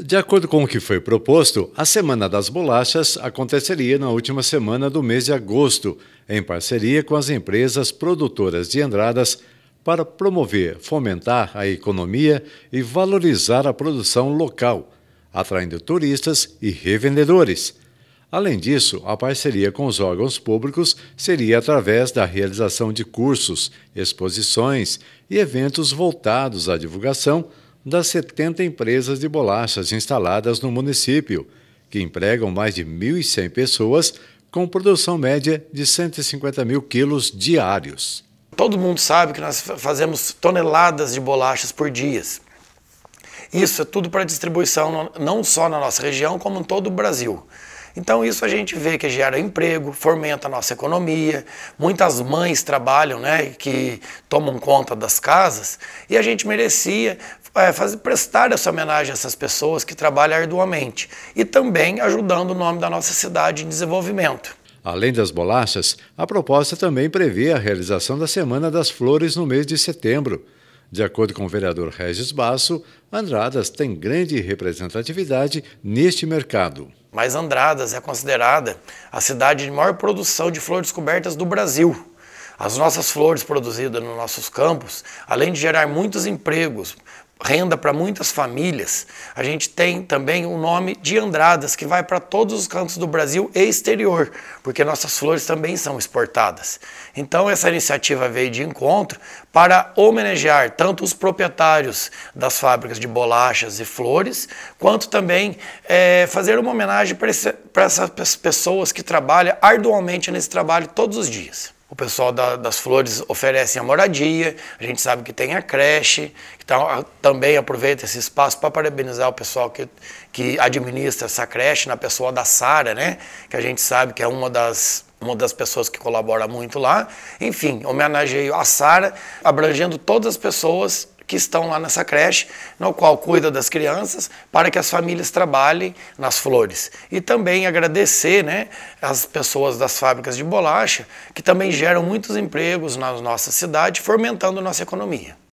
De acordo com o que foi proposto, a Semana das Bolachas aconteceria na última semana do mês de agosto, em parceria com as empresas produtoras de Andradas, para promover, fomentar a economia e valorizar a produção local, atraindo turistas e revendedores. Além disso, a parceria com os órgãos públicos seria através da realização de cursos, exposições e eventos voltados à divulgação das 70 empresas de bolachas instaladas no município, que empregam mais de 1.100 pessoas, com produção média de 150 mil quilos diários. Todo mundo sabe que nós fazemos toneladas de bolachas por dia. Isso é tudo para distribuição não só na nossa região, como em todo o Brasil. Então isso a gente vê que gera emprego, fomenta a nossa economia, muitas mães trabalham, né, que tomam conta das casas, e a gente merecia é, fazer, prestar essa homenagem a essas pessoas que trabalham arduamente e também ajudando o nome da nossa cidade em desenvolvimento. Além das bolachas, a proposta também prevê a realização da Semana das Flores no mês de setembro. De acordo com o vereador Regis Basso, Andradas tem grande representatividade neste mercado. Mas Andradas é considerada a cidade de maior produção de flores cobertas do Brasil. As nossas flores produzidas nos nossos campos, além de gerar muitos empregos renda para muitas famílias. A gente tem também o nome de Andradas, que vai para todos os cantos do Brasil e exterior, porque nossas flores também são exportadas. Então, essa iniciativa veio de encontro para homenagear tanto os proprietários das fábricas de bolachas e flores, quanto também é, fazer uma homenagem para essas pessoas que trabalham arduamente nesse trabalho todos os dias. O pessoal da, das flores oferece a moradia, a gente sabe que tem a creche, então a, também aproveita esse espaço para parabenizar o pessoal que, que administra essa creche, na né, pessoa da Sara, né? Que a gente sabe que é uma das, uma das pessoas que colabora muito lá. Enfim, homenageio a Sara, abrangendo todas as pessoas que estão lá nessa creche, no qual cuida das crianças, para que as famílias trabalhem nas flores. E também agradecer né, as pessoas das fábricas de bolacha, que também geram muitos empregos na nossa cidade, fomentando nossa economia.